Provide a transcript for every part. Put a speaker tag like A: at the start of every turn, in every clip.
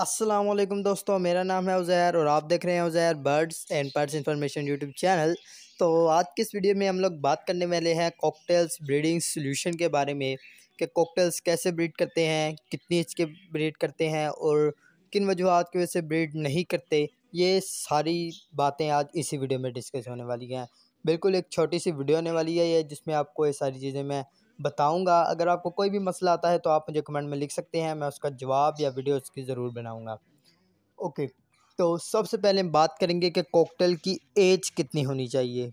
A: असलम दोस्तों मेरा नाम है उज़ैर और आप देख रहे हैं उज़ैर बर्ड्स एंड पर्ड्स इंफॉर्मेशन यूट्यूब चैनल तो आज की इस वीडियो में हम लोग बात करने वाले हैं कॉकटेल्स ब्रीडिंग सोल्यूशन के बारे में कि कॉकटेल्स कैसे ब्रीड करते हैं कितनी इंच के ब्रीड करते हैं और किन वजूहत की वजह से ब्रीड नहीं करते ये सारी बातें आज इसी वीडियो में डिस्कस होने वाली हैं बिल्कुल एक छोटी सी वीडियो होने वाली है जिसमें आपको ये सारी चीज़ें मैं बताऊंगा अगर आपको कोई भी मसला आता है तो आप मुझे कमेंट में लिख सकते हैं मैं उसका जवाब या वीडियो उसकी ज़रूर बनाऊँगा ओके तो सबसे पहले बात करेंगे कि कोकटेल की एज कितनी होनी चाहिए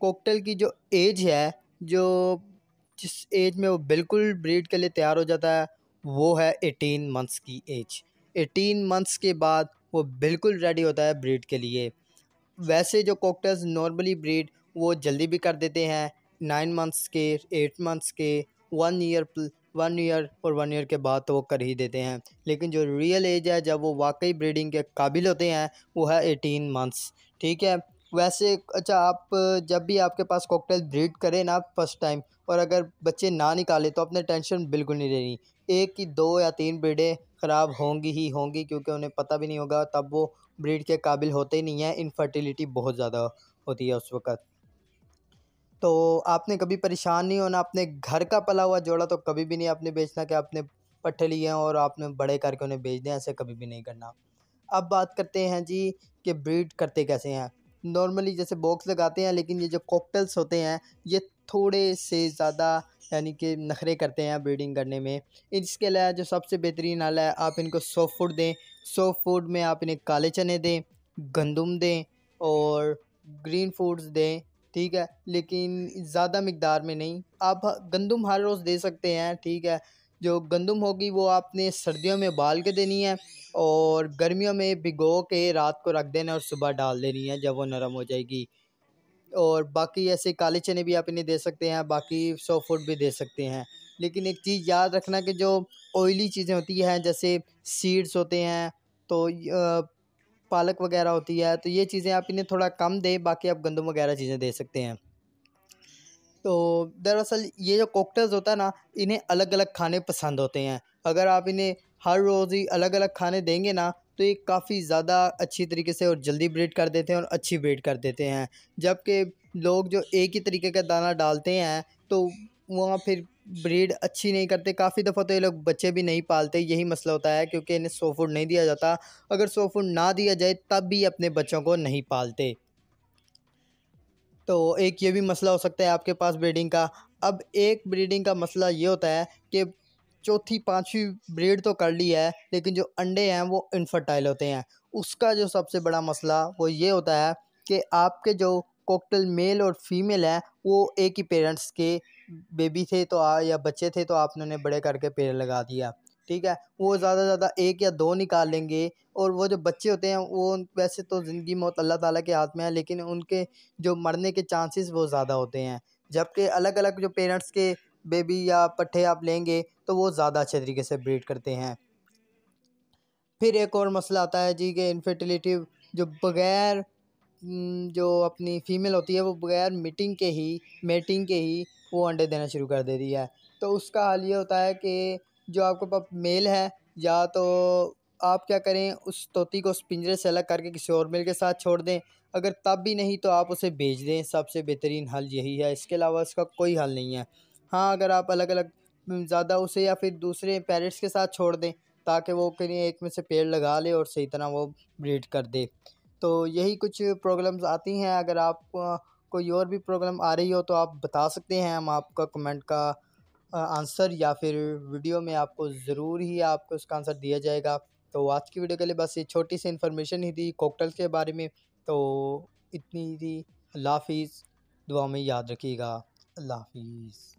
A: कोकटेल की जो एज है जो जिस एज में वो बिल्कुल ब्रीड के लिए तैयार हो जाता है वो है एटीन मंथ्स की एज एटीन मंथ्स के बाद वो बिल्कुल रेडी होता है ब्रीड के लिए वैसे जो कोकटल्स नॉर्मली ब्रीड वो जल्दी भी कर देते हैं नाइन मंथ्स के एट मंथ्स के वन ईयर वन ईयर और वन ईयर के बाद तो वो कर ही देते हैं लेकिन जो रियल एज है जब वो वाकई ब्रीडिंग के काबिल होते हैं वो है एटीन मंथ्स ठीक है वैसे अच्छा आप जब भी आपके पास कॉकटेल ब्रीड करें ना फर्स्ट टाइम और अगर बच्चे ना निकाले तो अपने टेंशन बिल्कुल नहीं लेनी एक की दो या तीन ब्रीडें ख़राब होंगी ही होंगी क्योंकि उन्हें पता भी नहीं होगा तब वो ब्रीड के काबिल होते ही नहीं हैं इनफर्टिलिटी बहुत ज़्यादा होती है उस वक्त तो आपने कभी परेशान नहीं होना अपने घर का पला हुआ जोड़ा तो कभी भी नहीं आपने बेचना कि आपने पट्ठे लिए हैं और आपने बड़े करके उन्हें बेच दें ऐसे कभी भी नहीं करना अब बात करते हैं जी कि ब्रीड करते कैसे हैं नॉर्मली जैसे बॉक्स लगाते हैं लेकिन ये जो कॉकटल्स होते हैं ये थोड़े से ज़्यादा यानी कि नखरे करते हैं ब्रीडिंग करने में इसके अलावा जो सबसे बेहतरीन हाल है आप इनको सॉफ्ट फूड दें सॉफ्ट फूड में आप इन्हें काले चने दें गंदम दें और ग्रीन फूड्स दें ठीक है लेकिन ज़्यादा मकदार में नहीं आप गंदम हर रोज़ दे सकते हैं ठीक है जो गंदम होगी वो आपने सर्दियों में उबाल के देनी है और गर्मियों में भिगो के रात को रख देना और सुबह डाल देनी है जब वो नरम हो जाएगी और बाकी ऐसे काले चने भी आप इन्हें दे सकते हैं बाकी सौ फूट भी दे सकते हैं लेकिन एक चीज़ याद रखना कि जो ऑयली चीज़ें होती हैं जैसे सीड्स होते हैं तो पालक वगैरह होती है तो ये चीज़ें आप इन्हें थोड़ा कम दें बाकी आप गंदम वगैरह चीज़ें दे सकते हैं तो दरअसल ये जो कॉकटल्स होता है ना इन्हें अलग अलग खाने पसंद होते हैं अगर आप इन्हें हर रोज़ ही अलग अलग खाने देंगे ना तो ये काफ़ी ज़्यादा अच्छी तरीके से और जल्दी ब्रीड कर देते हैं और अच्छी ब्रीड कर देते हैं जबकि लोग जो एक ही तरीके का दाना डालते हैं तो वहाँ फिर ब्रीड अच्छी नहीं करते काफ़ी दफ़ा तो ये लोग बच्चे भी नहीं पालते यही मसला होता है क्योंकि इन्हें सो फूड नहीं दिया जाता अगर सो फूड ना दिया जाए तब भी अपने बच्चों को नहीं पालते तो एक ये भी मसला हो सकता है आपके पास ब्रीडिंग का अब एक ब्रीडिंग का मसला ये होता है कि चौथी पांचवी ब्रीड तो कर ली है लेकिन जो अंडे हैं वो इनफर्टाइल होते हैं उसका जो सबसे बड़ा मसला वो ये होता है कि आपके जो कॉकटेल मेल और फीमेल है वो एक ही पेरेंट्स के बेबी थे तो आ, या बच्चे थे तो आपने उन्हें बड़े करके पेड़ लगा दिया ठीक है वो ज़्यादा से ज़्यादा एक या दो निकाल लेंगे और वो जो बच्चे होते हैं वो वैसे तो ज़िंदगी मौत अल्लाह ताला के हाथ में है लेकिन उनके जो मरने के चांसेस वो ज़्यादा होते हैं जबकि अलग अलग जो पेरेंट्स के बेबी या पट्ठे आप लेंगे तो वो ज़्यादा अच्छे तरीके से ब्रीड करते हैं फिर एक और मसला आता है जी कि इनफर्टिलिटी जो बगैर जो अपनी फ़ीमेल होती है वो बगैर मीटिंग के ही मेटिंग के ही वो अंडे देना शुरू कर देती है तो उसका हाल ये होता है कि जो आपके पास मेल है या तो आप क्या करें उस तोती को उस पिंजरे से अलग करके किसी और मेल के साथ छोड़ दें अगर तब भी नहीं तो आप उसे भेज दें सबसे बेहतरीन हल यही है इसके अलावा इसका कोई हल नहीं है हाँ अगर आप अलग अलग ज़्यादा उसे या फिर दूसरे पेरेंट्स के साथ छोड़ दें ताकि वो कहीं एक में से पेड़ लगा ले और सही तरह वो ब्रीड कर दे तो यही कुछ प्रॉब्लम्स आती हैं अगर आप कोई और भी प्रॉब्लम आ रही हो तो आप बता सकते हैं हम आपका कमेंट का आंसर या फिर वीडियो में आपको ज़रूर ही आपको उसका आंसर दिया जाएगा तो आज की वीडियो के लिए बस ये छोटी सी इन्फॉर्मेशन ही दी कॉकटेल के बारे में तो इतनी ही दी अल्लाह हाफिज़ दुआ में याद रखिएगा अल्लाह हाफिज़